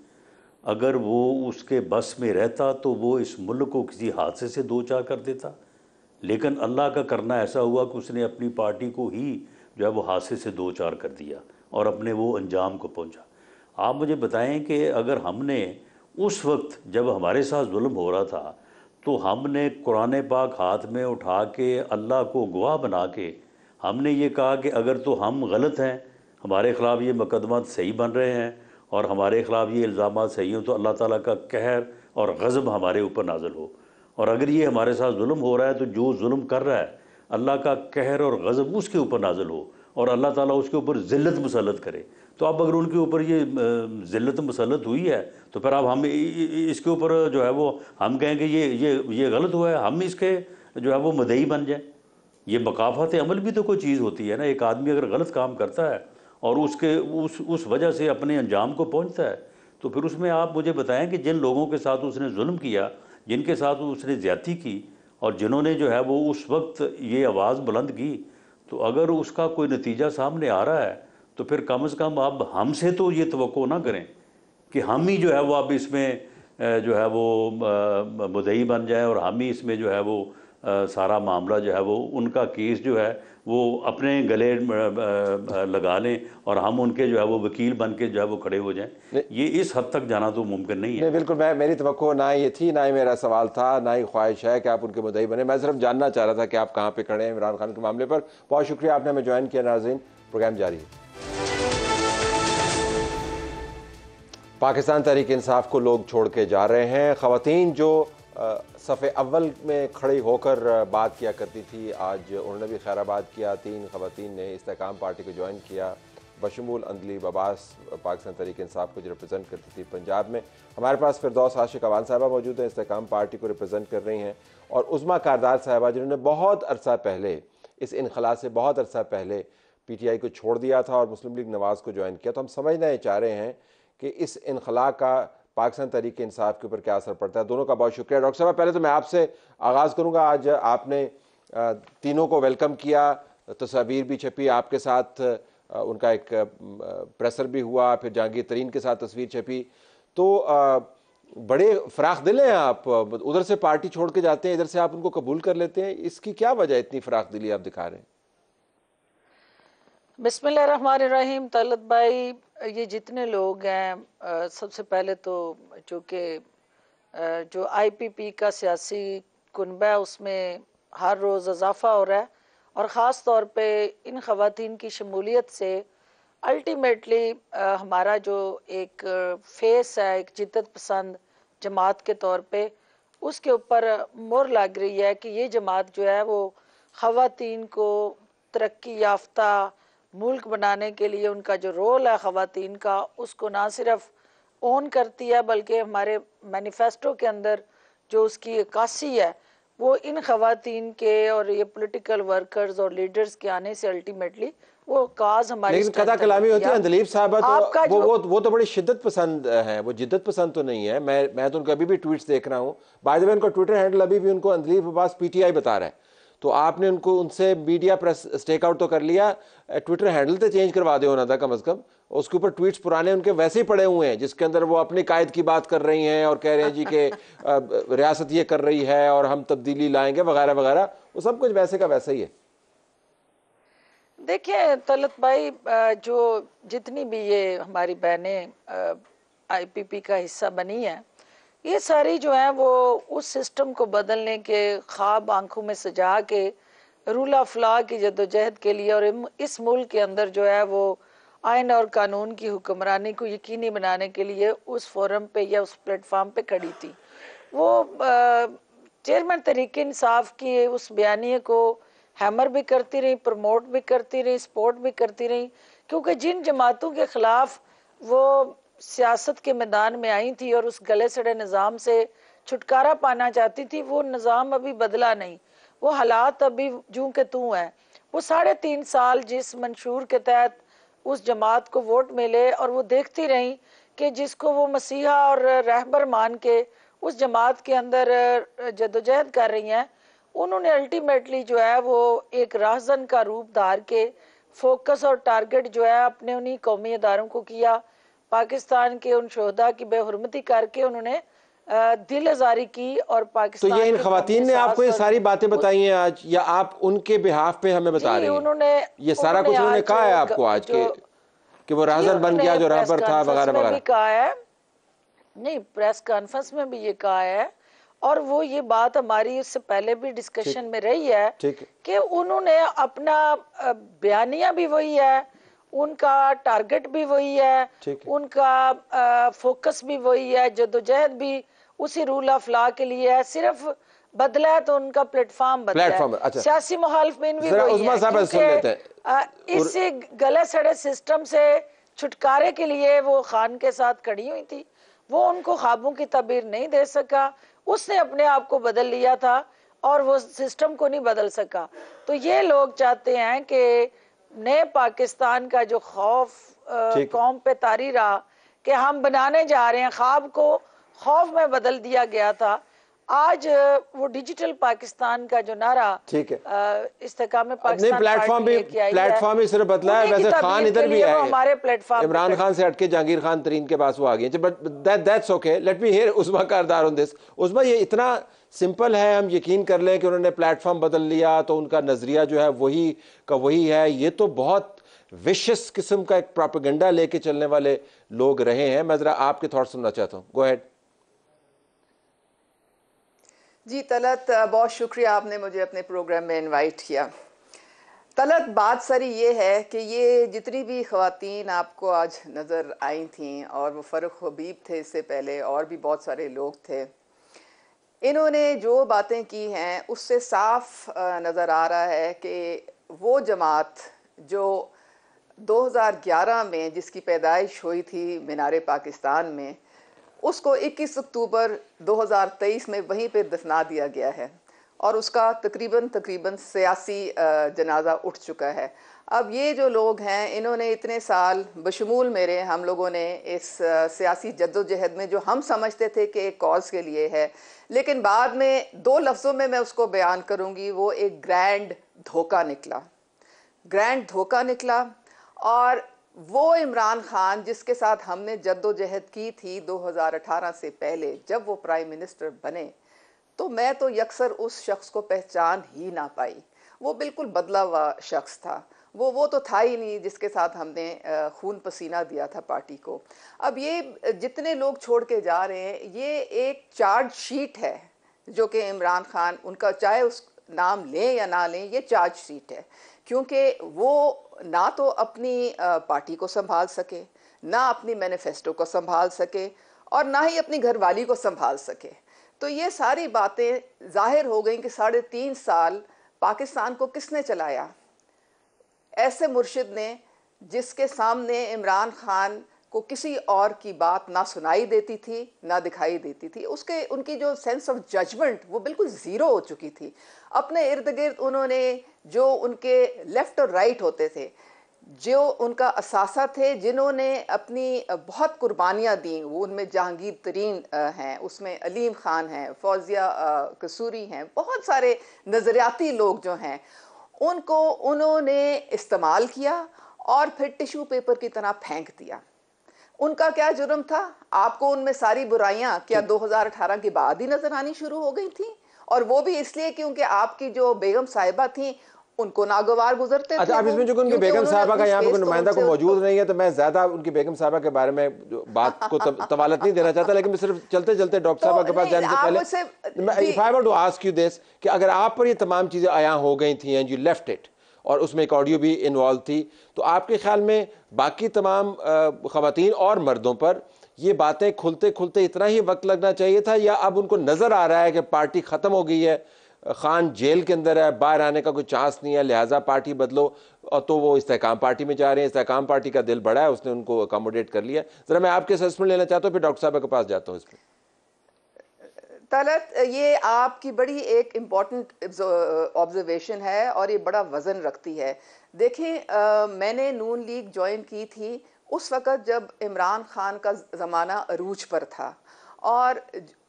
अगर वो उसके बस में रहता तो वो इस मुल्क को किसी हादसे से दो चार कर देता लेकिन अल्लाह का करना ऐसा हुआ कि उसने अपनी पार्टी को ही जो है वो हादसे से दो चार कर दिया और अपने वो अंजाम को पहुंचा आप मुझे बताएं कि अगर हमने उस वक्त जब हमारे साथ जुल्म हो रहा था तो हमने कुरान पाक हाथ में उठा के अल्लाह को गवाह बना के हमने ये कहा कि अगर तो हम गलत हैं हमारे ख़िलाफ़ ये मुकदमा सही बन रहे हैं और हमारे ख़िलाफ़ ये इल्ज़ाम सही हों तो अल्लाह ताला का कहर और गज़ब हमारे ऊपर नाजल हो और अगर ये हमारे साथ जुल्म हो रहा है तो जो जुल्म कर रहा है अल्लाह का कहर और गज़ब उसके ऊपर नाजल हो और अल्लाह ताला उसके ऊपर ज़िल्लत मुसलत करे तो अब अगर उनके ऊपर ये ज़िल्लत मुसलत हुई है तो फिर अब हम इसके ऊपर जो है वो हम कहेंगे ये ये ये गलत हुआ है हम इसके जो है वो मदई बन जाए ये मकाफत अमल भी तो कोई चीज़ होती है ना एक आदमी अगर गलत काम करता है और उसके उस उस वजह से अपने अंजाम को पहुंचता है तो फिर उसमें आप मुझे बताएं कि जिन लोगों के साथ उसने जुल्म किया जिनके साथ उसने ज़्यादी की और जिन्होंने जो है वो उस वक्त ये आवाज़ बुलंद की तो अगर उसका कोई नतीजा सामने आ रहा है तो फिर कम अज़ कम आप हमसे तो ये तो ना करें कि हम ही जो है वो अब इसमें जो है वो मुदई बन जाए और हम ही इसमें जो है वो सारा मामला जो है वो उनका केस जो है वो अपने गले लगा लें और हम उनके जो है वो वकील बन के जो है वो खड़े हो जाएं ये इस हद तक जाना तो मुमकिन नहीं है नहीं बिल्कुल मैं मेरी तो ना ये थी ना ही मेरा सवाल था ना ही ख्वाहिश है कि आप उनके मुदई बने मैं सिर्फ जानना चाह रहा था कि आप कहाँ पर खड़े हैं इमरान खान के मामले पर बहुत शुक्रिया आपने हमें ज्वाइन किया नाजीन प्रोग्राम जारी है पाकिस्तान तहरीक इंसाफ को लोग छोड़ के जा रहे हैं खातन जो सफ़े अव्वल में खड़ी होकर बात किया करती थी आज उन्होंने भी खैराबाद किया तीन खवतिन ने इसकाम पार्टी को ज्वाइन किया बशमूल अंदली बबास पाकिस्तान तरीक साहब को जो रिप्रेजेंट करती थी पंजाब में हमारे पास फिरदौस आशिक अवान साहबा मौजूद हैं इसकाम पार्टी को रिप्रेजेंट कर रही हैं और उस्मा कारदार साहबा जिन्होंने बहुत अरसा पहले इस इनखला से बहुत अरसा पहले पी टी आई को छोड़ दिया था और मुस्लिम लीग नवाज़ को ज्वाइन किया तो हम समझना ये चाह रहे हैं कि इस इनखला का पाकिस्तान तरीके इंसाफ के ऊपर क्या असर पड़ता है दोनों का बहुत शुक्रिया डॉक्टर साहब पहले तो मैं आपसे आगाज़ करूँगा आज आपने तीनों को वेलकम किया तस्वीर भी छपी आपके साथ उनका एक प्रेसर भी हुआ फिर जहांगीर तरीन के साथ तस्वीर छपी तो बड़े फराख दिल हैं आप उधर से पार्टी छोड़ के जाते हैं इधर से आप उनको कबूल कर लेते हैं इसकी क्या वजह इतनी फराख दिली आप दिखा रहे हैं बिसमिल्ल रहीम तलत भाई ये जितने लोग हैं सबसे पहले तो चूँकि जो आईपीपी का सियासी कुनबा है उसमें हर रोज़ इजाफा हो रहा है और ख़ास तौर पे इन खातन की शमूलियत से अल्टीमेटली हमारा जो एक फेस है एक जिद्दत पसंद जमात के तौर पे उसके ऊपर मोर लग रही है कि ये जमात जो है वो खातन को तरक्की याफ्ता मुल्क बनाने के लिए उनका जो रोल है ख़वातीन का उसको ना सिर्फ ओन करती है बल्कि हमारे मैनिफेस्टो के अंदर जो उसकी अक्सी है वो इन खातन के और ये पॉलिटिकल वर्कर्स और लीडर्स के आने से अल्टीमेटली वो काज हमारी लेकिन कदा कलामी होती है दिलीप साहब तो वो, वो वो तो बड़ी शिद्दत पसंद है वो जिद्दत पसंद तो नहीं है मैं मैं तो उनका अभी भी ट्वीट्स देख रहा हूँ बाय द वे उनका ट्विटर हैंडल अभी भी उनको अंदलीप अब्बास पीटीआई बता रहा है तो आपने उनको उनसे मीडिया प्रेस स्टेकआउट तो कर लिया ट्विटर हैंडल तो चेंज करवा दो होना था कम अज़ कम उसके ऊपर ट्वीट्स पुराने उनके वैसे ही पड़े हुए हैं जिसके अंदर वो अपने कायद की बात कर रही हैं और कह रहे हैं जी के [laughs] रियासत ये कर रही है और हम तब्दीली लाएंगे वगैरह वगैरह वो सब कुछ वैसे का वैसा ही है देखिए तलत भाई जो जितनी भी ये हमारी बहनें आईपीपी का हिस्सा बनी है ये सारी जो है वो उस सिस्टम को बदलने के ख्वाब आंखों में सजा के रूल ऑफ लॉ की जदोजहद के लिए और इस मुल्क के अंदर जो है वो आयन और कानून की हुक्मरानी को यकीनी बनाने के लिए उस फोरम पे या उस प्लेटफार्म पे खड़ी थी वो चेयरमैन तरीके इंसाफ की उस बयानी को हैमर भी करती रही प्रमोट भी करती रही सपोर्ट भी करती रही क्योंकि जिन जमातों के ख़िलाफ़ वो सियासत के मैदान में आई थी और उस गले सड़े निज़ाम से छुटकारा पाना चाहती थी वो निज़ाम अभी बदला नहीं वो हालात अभी जू के तू हैं वो साढ़े तीन साल जिस मंशूर के तहत उस जमात को वोट मिले और वो देखती रहीं कि जिसको वो मसीहा और रहबर मान के उस जमात के अंदर जदोजहद कर रही हैं उन्होंने अल्टीमेटली जो है वो एक राहजन का रूप धार के फोकस और टारगेट जो है अपने उन्हीं कौमी इदारों को किया पाकिस्तान के उन शोहदा की बेहरमती करके उन्होंने दिल आजारी की और पाकिस्तान तो ये इन खातन ने आपको ये सारी बातें बताई हैं आज या आप उनके बिहाफ पे हमें बता रहे हैं उन्होंने ये सारा कुछ उन्होंने कहा है आपको आज के कि वो राहबर बन गया जो राहबर था वगैरह वगैरह कहा है नहीं प्रेस कॉन्फ्रेंस में भी ये कहा है और वो ये बात हमारी उससे पहले भी डिस्कशन में रही है कि उन्होंने अपना बयानिया भी वही है उनका टारगेट भी वही है उनका फोकस भी वही है जदोजहद भी उसी रूल ऑफ लॉ के लिए है सिर्फ बदला है तो उनका प्लेटफॉर्म बदला अच्छा गलत सड़े सिस्टम से छुटकारे के लिए वो खान के साथ खड़ी हुई थी वो उनको ख्वाबों की तबीर नहीं दे सका उसने अपने आप को बदल लिया था और वो सिस्टम को नहीं बदल सका तो ये लोग चाहते हैं कि ने पाकिस्तान का जो खौफ कौम पे तारी रहा कि हम बनाने जा रहे हैं ख्वाब को खौफ में बदल दिया गया था आज वो डिजिटल पाकिस्तान का जो नारा ठीक है इस्तेकाम पाकिस्तान प्लेटफॉर्म भी प्लेटफॉर्म ही सिर्फ बदला है वैसे खान इधर भी आए हमारे प्लेटफॉर्म इमरान खान से हटके जहांगीर खान तरीन के पास वो आ गए but that's okay let me hear Uzma Kardar on this Uzma ये इतना सिंपल है हम यकीन कर लें कि उन्होंने प्लेटफॉर्म बदल लिया तो उनका नज़रिया जो है वही का वही है ये तो बहुत विशेष किस्म का एक प्रोपेगेंडा लेके चलने वाले लोग रहे हैं मैं ज़रा आपके थॉट सुनना चाहता हूँ गो हैड जी तलत बहुत शुक्रिया आपने मुझे अपने प्रोग्राम में इनवाइट किया तलत बात सारी ये है कि ये जितनी भी खातन आपको आज नज़र आई थी और वो फ़र्क हबीब थे इससे पहले और भी बहुत सारे लोग थे इन्होंने जो बातें की हैं उससे साफ नज़र आ रहा है कि वो जमात जो 2011 में जिसकी पैदाइश हुई थी मीनार पाकिस्तान में उसको 21 अक्टूबर 2023 में वहीं पे दफना दिया गया है और उसका तकरीबन तकरीबन सियासी जनाजा उठ चुका है अब ये जो लोग हैं इन्होंने इतने साल बशमूल मेरे हम लोगों ने इस सियासी जद्दोजहद में जो हम समझते थे कि एक कॉज के लिए है लेकिन बाद में दो लफ्ज़ों में मैं उसको बयान करूँगी वो एक ग्रैंड धोखा निकला ग्रैंड धोखा निकला और वो इमरान खान जिसके साथ हमने जद्दोजहद की थी 2018 से पहले जब वो प्राइम मिनिस्टर बने तो मैं तो यकसर उस शख्स को पहचान ही ना पाई वो बिल्कुल बदला हुआ शख्स था वो वो तो था ही नहीं जिसके साथ हमने खून पसीना दिया था पार्टी को अब ये जितने लोग छोड़ के जा रहे हैं ये एक चार्ज शीट है जो कि इमरान खान उनका चाहे उस नाम लें या ना लें ये चार्ज शीट है क्योंकि वो ना तो अपनी पार्टी को संभाल सके ना अपनी मैनिफेस्टो को संभाल सके और ना ही अपनी घरवाली को संभाल सके तो ये सारी बातें जाहिर हो गई कि साढ़े तीन साल पाकिस्तान को किसने चलाया ऐसे मुर्शिद ने जिसके सामने इमरान खान को किसी और की बात ना सुनाई देती थी ना दिखाई देती थी उसके उनकी जो सेंस ऑफ जजमेंट वो बिल्कुल ज़ीरो हो चुकी थी अपने इर्द गिर्द उन्होंने जो उनके लेफ़्ट और राइट होते थे जो उनका असासा थे जिन्होंने अपनी बहुत कुर्बानियाँ दी वो उनमें जहांगीर तरीन हैं उसमें अलीम ख़ान हैं फौजिया कसूरी हैं बहुत सारे नज़रियाती लोग जो हैं उनको उन्होंने इस्तेमाल किया और फिर टिश्यू पेपर की तरह फेंक दिया उनका क्या जुर्म था आपको उनमें सारी बुराइयां क्या 2018 के बाद ही नजर आनी शुरू हो गई थी और वो भी इसलिए क्योंकि आपकी जो बेगम साहिबा थी उनको नागवार गुजरते अच्छा अब इसमें जो उनके बेगम साहबा का यहाँ पे तो नुमाइंदा को मौजूद नहीं है तो मैं ज्यादा उनकी बेगम साहबा के बारे में बात को [laughs] तवालत नहीं देना चाहता लेकिन सिर्फ चलते चलते डॉक्टर तो साहब के पास जाने से पहले if I to ask you this कि अगर आप पर ये तमाम चीज़ें आया हो गई थी एंड यू लेफ्ट इट और उसमें एक ऑडियो भी इन्वॉल्व थी तो आपके ख्याल में बाकी तमाम खातन और मर्दों पर ये बातें खुलते खुलते इतना ही वक्त लगना चाहिए था या अब उनको नज़र आ रहा है कि पार्टी ख़त्म हो गई है खान जेल के अंदर है बाहर आने का कोई चांस नहीं है लिहाजा पार्टी बदलो और तो वो इस्तेकाम पार्टी में जा रहे हैं इस्तेकाम पार्टी का दिल बड़ा है उसने उनको अकोमोडेट कर लिया ज़रा मैं आपके असेसमेंट लेना चाहता हूँ फिर डॉक्टर साहब के पास जाता हूँ इसमें तलत ये आपकी बड़ी एक इम्पॉर्टेंट ऑब्जर्वेशन है और ये बड़ा वज़न रखती है देखें आ, मैंने नून लीग ज्वाइन की थी उस वक़्त जब इमरान खान का ज़माना अरूज पर था और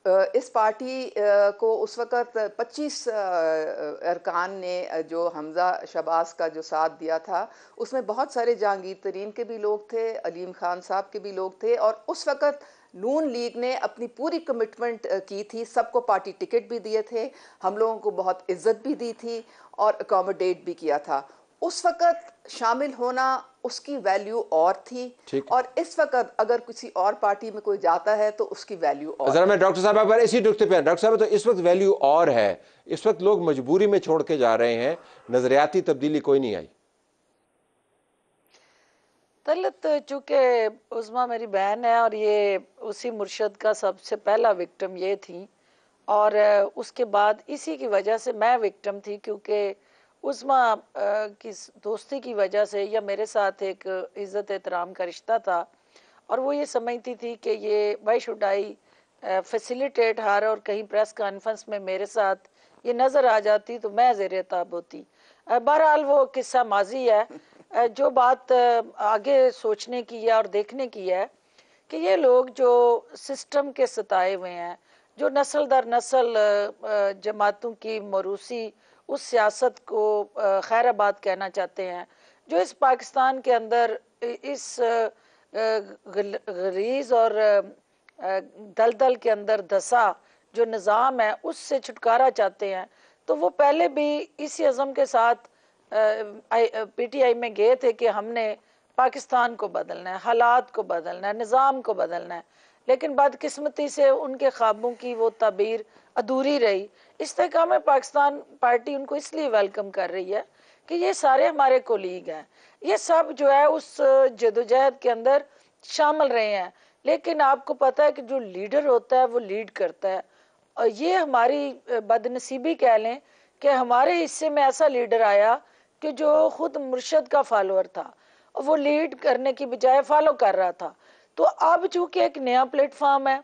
इस पार्टी को उस वक़्त 25 अरकान ने जो हमज़ा शबाज का जो साथ दिया था उसमें बहुत सारे जहांगीर तरीन के भी लोग थे अलीम खान साहब के भी लोग थे और उस वक़्त नून लीग ने अपनी पूरी कमिटमेंट की थी सबको पार्टी टिकट भी दिए थे हम लोगों को बहुत इज्जत भी दी थी और अकोमोडेट भी किया था उस वक़्त शामिल होना उसकी वैल्यू और थी और इस वक्त अगर किसी और पार्टी में कोई जाता है तो उसकी वैल्यू और जरा मैं डॉक्टर साहब आप इसी नुकते पे डॉक्टर साहब तो इस वक्त वैल्यू और है इस वक्त लोग मजबूरी में छोड़ के जा रहे हैं नजरियाती तब्दीली कोई नहीं आई तलत चूंकि उजमा मेरी बहन है और ये उसी मुर्शद का सबसे पहला विक्टम ये थी और उसके बाद इसी की वजह से मैं विक्टम थी क्योंकि उस माँ की दोस्ती की वजह से या मेरे साथ एक इज़्ज़त एहतराम का रिश्ता था और वो ये समझती थी कि ये बाई शुड आई फैसिलिटेट हार और कहीं प्रेस कॉन्फ्रेंस में मेरे साथ ये नज़र आ जाती तो मैं जेर ताब होती बहरहाल वो किस्सा माजी है जो बात आगे सोचने की है और देखने की है कि ये लोग जो सिस्टम के सताए हुए हैं जो नस्ल दर नस्ल जमातों की मरूसी उस सियासत को खैर आबाद कहना चाहते हैं जो इस पाकिस्तान के अंदर इस गरीज और दलदल के अंदर दसा जो निज़ाम है उससे छुटकारा चाहते हैं तो वो पहले भी इसी अज़म के साथ पी टी आई में गए थे कि हमने पाकिस्तान को बदलना है हालात को बदलना है निज़ाम को बदलना है लेकिन बदकिस्मती से उनके ख्वाबों की वो तबीर अधूरी रही इस्तेकाम पाकिस्तान पार्टी उनको इसलिए वेलकम कर रही है कि ये सारे हमारे कोलीग हैं ये सब जो है उस जदोजहद के अंदर शामिल रहे हैं लेकिन आपको पता है कि जो लीडर होता है वो लीड करता है और ये हमारी बदनसीबी कह लें कि हमारे हिस्से में ऐसा लीडर आया कि जो खुद मुर्शद का फॉलोअर था और वो लीड करने की बजाय फॉलो कर रहा था तो अब चूंकि एक नया प्लेटफॉर्म है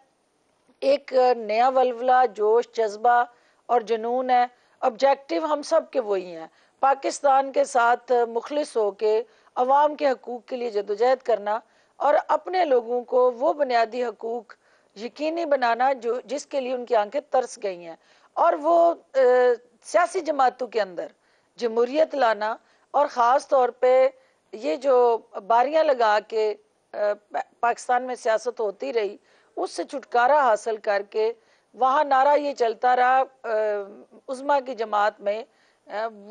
एक नया वलवला जोश जज्बा और जुनून है ऑब्जेक्टिव हम सब के वही हैं पाकिस्तान के साथ मुखलिस हो के अवाम के हकूक़ के लिए जदोजहद करना और अपने लोगों को वो बुनियादी हकूक़ यकीनी बनाना जो जिसके लिए उनकी आंखें तरस गई हैं और वो सियासी जमातों के अंदर जमहूरीत लाना और ख़ास तौर पर ये जो बारियां लगा के पाकिस्तान में सियासत होती रही उससे छुटकारा हासिल करके वहाँ नारा ये चलता रहा उजमा की जमात में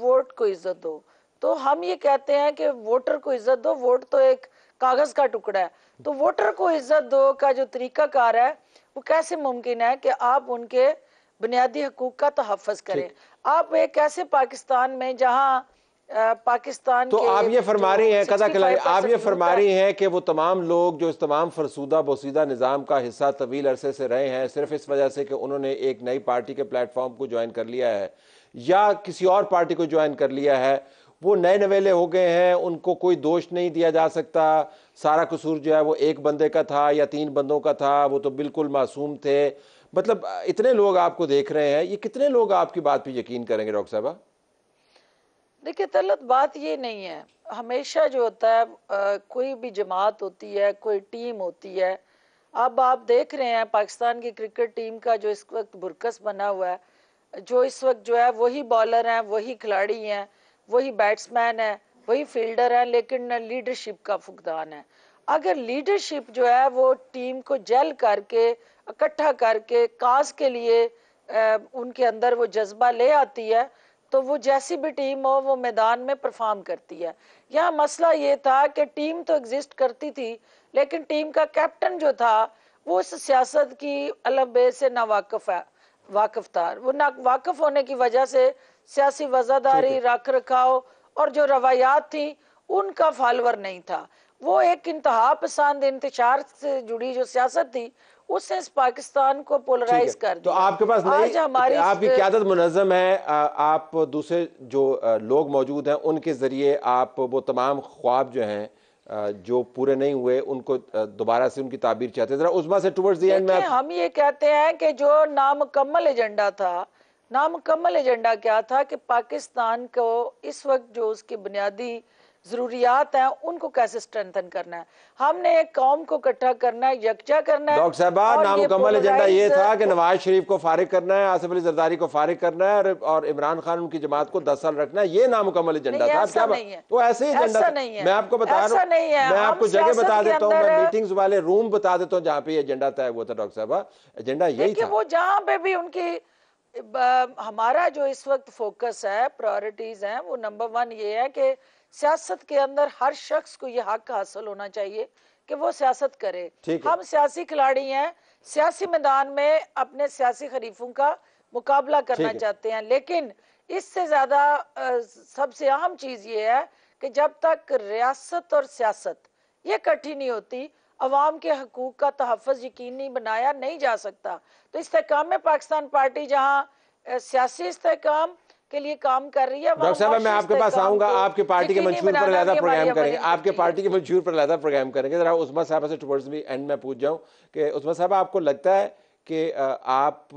वोट को इज्जत दो तो हम ये कहते हैं कि वोटर को इज्जत दो वोट तो एक कागज का टुकड़ा है तो वोटर को इज्जत दो का जो तरीका कार है वो कैसे मुमकिन है कि आप उनके बुनियादी हकूक का तहफ़ करें आप एक ऐसे पाकिस्तान में जहाँ पाकिस्तान तो आप ये फरमा रही हैं कदा खिलाई आप ये फरमा रही हैं कि वो तमाम लोग जो इस तमाम फरसूदा बोसीदा निज़ाम का हिस्सा तवील अरसे से रहे हैं सिर्फ इस वजह से कि उन्होंने एक नई पार्टी के प्लेटफॉर्म को ज्वाइन कर लिया है या किसी और पार्टी को ज्वाइन कर लिया है वो नए नवेले हो गए हैं उनको कोई दोष नहीं दिया जा सकता सारा कसूर जो है वो एक बंदे का था या तीन बंदों का था वो तो बिल्कुल मासूम थे मतलब इतने लोग आपको देख रहे हैं ये कितने लोग आपकी बात पर यकीन करेंगे डॉक्टर साहबा देखिए तलत बात ये नहीं है हमेशा जो होता है आ, कोई भी जमात होती है कोई टीम होती है अब आप देख रहे हैं पाकिस्तान की क्रिकेट टीम का जो इस वक्त बुरकस बना हुआ है जो इस वक्त जो है वही बॉलर हैं वही खिलाड़ी हैं वही बैट्समैन है वही फील्डर हैं लेकिन लीडरशिप का फुकदान है अगर लीडरशिप जो है वो टीम को जल करके इकट्ठा करके काज के लिए उनके अंदर वो जज्बा ले आती है तो वो जैसी भी टीम हो वो मैदान में परफॉर्म करती है यहाँ मसला ये था कि टीम तो एग्जिस्ट करती थी लेकिन टीम का कैप्टन जो था वो इस सियासत की अलबे से ना वाकफ है वाकफ था वो ना वाकफ होने की वजह से सियासी वजादारी रख रखाव और जो रवायात थी उनका फॉलोअर नहीं था वो एक इंतहा पसंद इंतजार से जुड़ी जो सियासत थी उस सेंस पाकिस्तान को पोलराइज कर तो दिया तो आपके पास आज हमारी तो आपकी क्यादत मुनजम है आप दूसरे जो लोग मौजूद हैं उनके जरिए आप वो तमाम ख्वाब जो हैं जो पूरे नहीं हुए उनको दोबारा से उनकी ताबीर चाहते हैं जरा उस से टुवर्ड्स दी एंड में हम ये कहते हैं कि जो नामकम्मल एजेंडा था नामकम्मल एजेंडा क्या था कि पाकिस्तान को इस वक्त जो उसकी बुनियादी जरूरियात हैं उनको कैसे स्ट्रेंथन करना है हमने एक कौम को इकट्ठा करना है यकजा करना है डॉक्टर साहब नामुकम्मल एजेंडा ये था कि नवाज शरीफ को फारिग करना है आसिफ अली जरदारी को फारिग करना है और इमरान खान उनकी जमात को दस साल रखना है ये नामुकम्मल एजेंडा था क्या वो ऐसे ही एजेंडा मैं आपको बता रहा हूँ मैं आपको जगह बता देता हूँ मैं मीटिंग्स वाले रूम बता देता हूँ जहाँ पे एजेंडा तय हुआ था डॉक्टर साहब एजेंडा हाँ, यही था वो जहाँ पे भी उनकी हमारा जो इस वक्त फोकस है प्रायोरिटीज हैं वो नंबर वन ये है कि सियासत के अंदर हर शख्स को यह हक हासिल होना चाहिए कि वो सियासत करे हम सियासी खिलाड़ी हैं सियासी मैदान में अपने सियासी खरीफों का मुकाबला करना चाहते हैं लेकिन इससे ज्यादा सबसे अहम चीज ये है कि जब तक रियासत और सियासत ये कठिन नहीं होती अवाम के हकूक का तहफ़ यकीनी बनाया नहीं जा सकता तो इस्तेकाम में पाकिस्तान पार्टी जहाँ सियासी इस्तेकाम के लिए काम कर रही है डॉक्टर साहब मैं आपके पास आऊंगा आपके पार्टी के मंशूर पर ज्यादा प्रोग्राम करेंगे आपके पार्टी के मंशूर पर ज्यादा प्रोग्राम करेंगे जरा उस्मा साहब से टुवर्ड्स भी एंड में पूछ जाऊँ कि उस्मा साहब आपको लगता है कि आप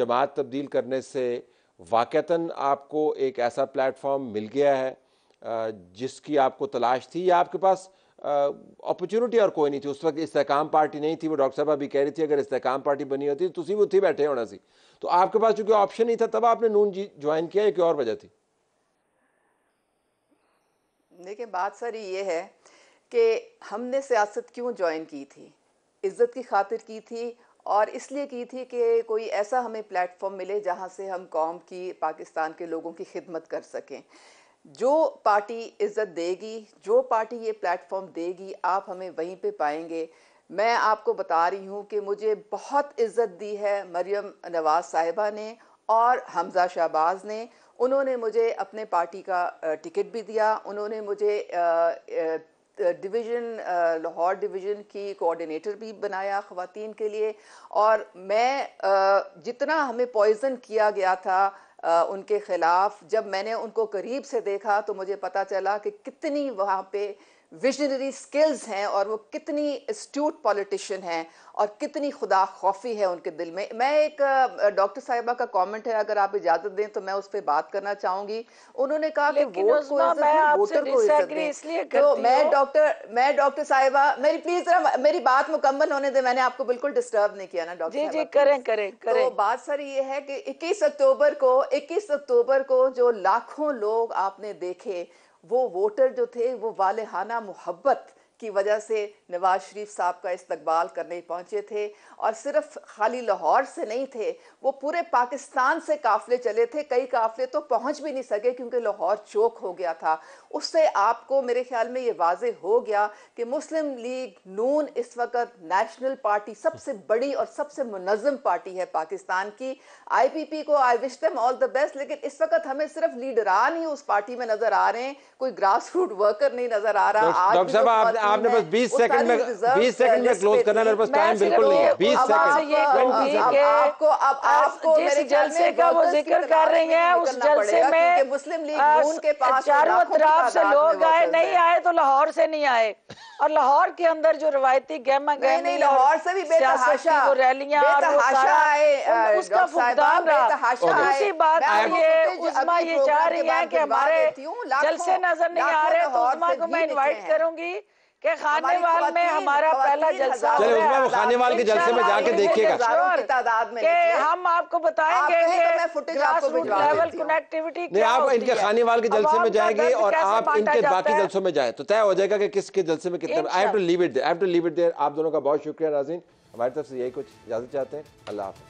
जमात तब्दील करने से वाक़ता आपको एक ऐसा प्लेटफॉर्म मिल गया है जिसकी आपको तलाश थी या आपके पास अपॉर्चुनिटी और कोई नहीं थी उस वक्त इस्तेकाम पार्टी नहीं थी वो डॉक्टर साहब अभी कह रही थी अगर इस्तेकाम पार्टी बनी होती तो तुम वो थी बैठे होना सी तो आपके पास चूंकि ऑप्शन नहीं था तब आपने नून जी ज्वाइन किया एक और वजह थी देखिए बात सर ये है कि हमने सियासत क्यों ज्वाइन की थी इज्जत की खातिर की थी और इसलिए की थी कि कोई ऐसा हमें प्लेटफॉर्म मिले जहां से हम कौम की पाकिस्तान के लोगों की खिदमत कर सकें जो पार्टी इज्जत देगी जो पार्टी ये प्लेटफॉर्म देगी आप हमें वहीं पे पाएंगे मैं आपको बता रही हूँ कि मुझे बहुत इज़्ज़त दी है मरियम नवाज़ साहिबा ने और हमज़ा शहबाज ने उन्होंने मुझे अपने पार्टी का टिकट भी दिया उन्होंने मुझे डिवीज़न लाहौर डिवीज़न की कोऑर्डिनेटर भी बनाया ख़वातीन के लिए और मैं जितना हमें पॉइज़न किया गया था उनके ख़िलाफ़ जब मैंने उनको करीब से देखा तो मुझे पता चला कि कितनी वहाँ पे विजनरी स्किल्स हैं और वो कितनी स्ट्यूट पॉलिटिशियन हैं और कितनी खुदा खौफी है उनके दिल में मैं एक डॉक्टर साहिबा का कमेंट है अगर आप इजाज़त दें तो मैं उस पर बात करना चाहूंगी उन्होंने कहा कि वोट को वोटर को तो मैं डॉक्टर मैं डॉक्टर साहिबा मेरी प्लीज जरा मेरी बात मुकम्मल होने दें मैंने आपको बिल्कुल डिस्टर्ब नहीं किया ना डॉक्टर करें करें तो बात सर ये है कि इक्कीस अक्टूबर को इक्कीस अक्टूबर को जो लाखों लोग आपने देखे वो वोटर जो थे वो वालहाना मोहब्बत की वजह से नवाज शरीफ साहब का इस्तकबाल करने पहुंचे थे और सिर्फ खाली लाहौर से नहीं थे वो पूरे पाकिस्तान से काफ़ले चले थे कई काफ़ले तो पहुंच भी नहीं सके क्योंकि लाहौर चौक हो गया था उससे आपको मेरे ख्याल में ये वाज हो गया कि मुस्लिम लीग नून इस वक्त नेशनल पार्टी सबसे बड़ी और सबसे मुनजम पार्टी है पाकिस्तान की आई पी पी को I wish them all the best लेकिन इस वक्त हमें सिर्फ लीडरान ही उस पार्टी में नजर आ रहे हैं कोई ग्रास रूट वर्कर नहीं नजर आ रहा डॉक्टर साहब आप, आपने बस 20 सेकंड में 20 सेकंड में क्लोज करना मेरे पास टाइम बिल्कुल नहीं है 20 सेकंड आपको अब आपको मेरे जलसे का वो जिक्र कर रही हैं उस जलसे में मुस्लिम लीग नून के पास चारों तरफ पंजाब से लोग आए नहीं आए तो लाहौर से नहीं आए और लाहौर के अंदर जो रवायती गहमा गहमी लाहौर से भी बेतहाशा वो रैलियां आए उसका फुकदान रहा दूसरी बात ये उस्मा ये चाह रही है कि हमारे जलसे नजर नहीं आ रहे तो उस्मा को मैं इनवाइट करूंगी के वाल में हमारा पहला जलसा चले उसमें वो खाने वाल के जलसे में जाके देखिएगा तादाद में हम आपको बताएंगे लेवल तो कनेक्टिविटी नहीं आप इनके खाने वाल के जलसे में जाएंगे और आप इनके बाकी जलसों में जाए तो तय हो जाएगा कि किसके जलसे में कितना I have to leave it there I have to leave it there आप दोनों का बहुत शुक्रिया नाज़रीन हमारी तरफ से यही कुछ इजाजत चाहते हैं अल्लाह हाफिज़